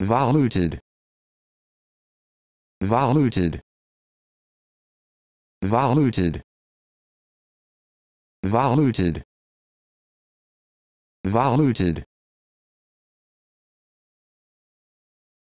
voluted voluted voluted voluted voluted